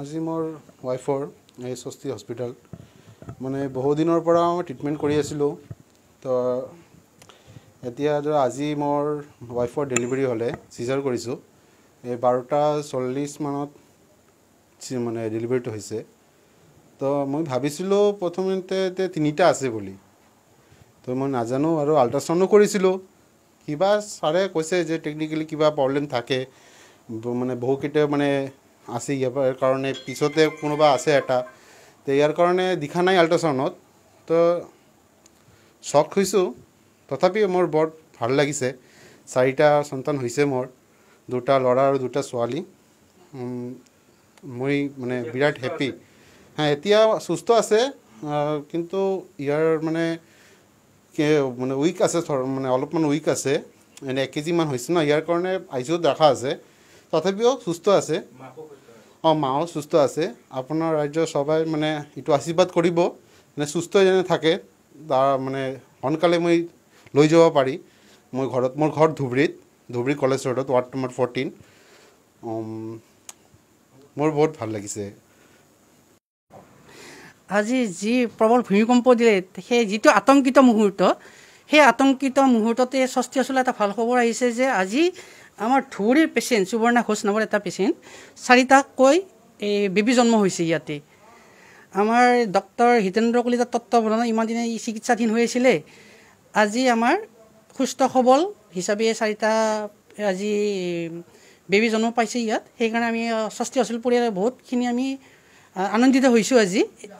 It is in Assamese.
আজি মোৰ ৱাইফৰ এই স্বস্তি হস্পিটেল মানে বহুদিনৰ পৰা মই ট্ৰিটমেণ্ট কৰি আছিলোঁ তো এতিয়া ধৰা আজি মোৰ ৱাইফৰ ডেলিভাৰী হ'লে চিজাৰ কৰিছোঁ এই বাৰটা চল্লিছ মানত মানে ডেলিভাৰীটো হৈছে তো মই ভাবিছিলোঁ প্ৰথমতে এতিয়া তিনিটা আছে বুলি তো মই নাজানো আৰু আল্ট্ৰাচাউণ্ডো কৰিছিলোঁ কিবা ছাৰে কৈছে যে টেকনিকেলি কিবা প্ৰব্লেম থাকে মানে বহুকেইটা মানে আছে ইয়াৰ কাৰণে পিছতে কোনোবা আছে এটা তো ইয়াৰ কাৰণে দেখা নাই আল্ট্ৰাচাউণ্ডত তো চক হৈছোঁ তথাপিও মোৰ বৰ ভাল লাগিছে চাৰিটা সন্তান হৈছে মোৰ দুটা ল'ৰা আৰু দুটা ছোৱালী মই মানে বিৰাট হেপ্পী হ্যাঁ এতিয়া সুস্থ আছে কিন্তু ইয়াৰ মানে মানে উইক আছে মানে অলপমান উইক আছে এনে এক কেজিমান হৈছে ন ইয়াৰ কাৰণে আই চি ইউত ৰখা আছে তথাপিও সুস্থ আছে অঁ মাও সুস্থ আছে আপোনাৰ ৰাজ্যৰ সবাই মানে এইটো আশীৰ্বাদ কৰিব মানে সুস্থ যেনে থাকে তাৰ মানে সোনকালে মই লৈ যাব পাৰি মই ঘৰত মোৰ ঘৰ ধুবুৰীত ধুবুৰী কলেজ ৰোডত ৱাৰ্ড নম্বৰ ফৰ্টিন মোৰ বহুত ভাল লাগিছে আজি যি প্ৰবল ভূমিকম্প দিলে সেই যিটো আতংকিত মুহূৰ্ত সেই আতংকিত মুহূৰ্ততে ষষ্ঠী আচলতে এটা ভাল খবৰ আহিছে যে আজি আমাৰ ধুবুৰীৰ পেচেণ্ট সুবৰ্ণা ঘোষ নামৰ এটা পেচেণ্ট চাৰিটাকৈ এই বেবি জন্ম হৈছে ইয়াতে আমাৰ ডক্টৰ হিতেন্দ্ৰ কলিতা তত্ত্বাৱধানত ইমান দিনে ই চিকিৎসাধীন হৈ আছিলে আজি আমাৰ সুস্থ সবল হিচাপে চাৰিটা আজি বেবি জন্ম পাইছে ইয়াত সেইকাৰণে আমি স্বাস্থ্য হস্পিটেল পৰিয়ালে বহুতখিনি আমি আনন্দিত হৈছোঁ আজি